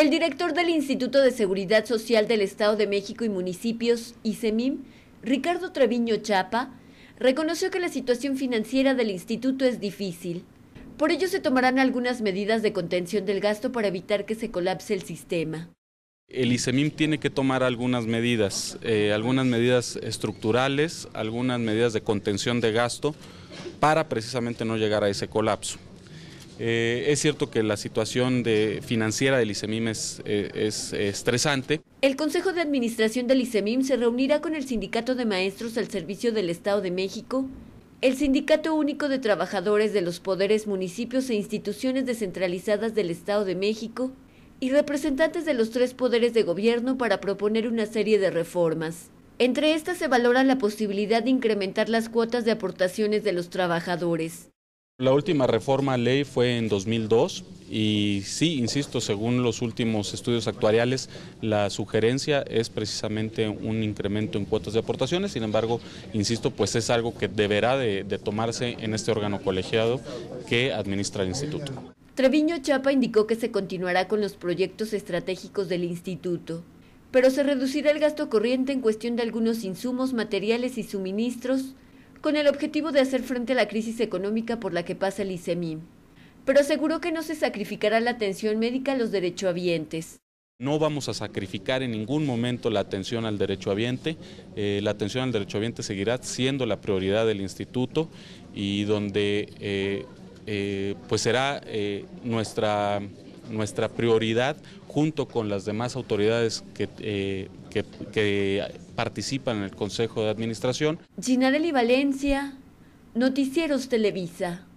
El director del Instituto de Seguridad Social del Estado de México y Municipios, ICEMIM, Ricardo Treviño Chapa, reconoció que la situación financiera del instituto es difícil. Por ello se tomarán algunas medidas de contención del gasto para evitar que se colapse el sistema. El ICEMIM tiene que tomar algunas medidas, eh, algunas medidas estructurales, algunas medidas de contención de gasto para precisamente no llegar a ese colapso. Eh, es cierto que la situación financiera del ICEMIM es, eh, es estresante. El Consejo de Administración del ICEMIM se reunirá con el Sindicato de Maestros al Servicio del Estado de México, el Sindicato Único de Trabajadores de los Poderes, Municipios e Instituciones Descentralizadas del Estado de México y representantes de los tres poderes de gobierno para proponer una serie de reformas. Entre estas se valora la posibilidad de incrementar las cuotas de aportaciones de los trabajadores. La última reforma ley fue en 2002 y sí, insisto, según los últimos estudios actuariales, la sugerencia es precisamente un incremento en cuotas de aportaciones, sin embargo, insisto, pues es algo que deberá de tomarse en este órgano colegiado que administra el instituto. Treviño Chapa indicó que se continuará con los proyectos estratégicos del instituto, pero se reducirá el gasto corriente en cuestión de algunos insumos, materiales y suministros con el objetivo de hacer frente a la crisis económica por la que pasa el ICEMIM, pero aseguró que no se sacrificará la atención médica a los derechohabientes. No vamos a sacrificar en ningún momento la atención al derechohabiente. Eh, la atención al derechohabiente seguirá siendo la prioridad del instituto y donde eh, eh, pues será nuestra nuestra prioridad junto con las demás autoridades que, eh, participan en el Consejo de Administración. Valencia, Noticieros Televisa.